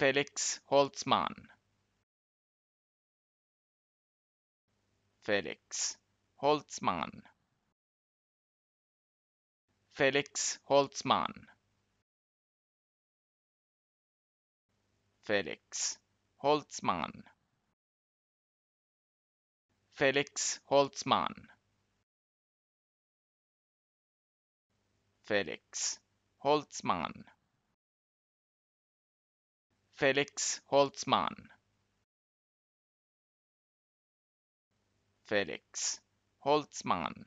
Felix Holzmann. Felix Holzmann. Felix Holzmann. Felix Holzmann. Felix Holzmann. Felix Holzmann. Felix Holzmann. Felix Holzmann.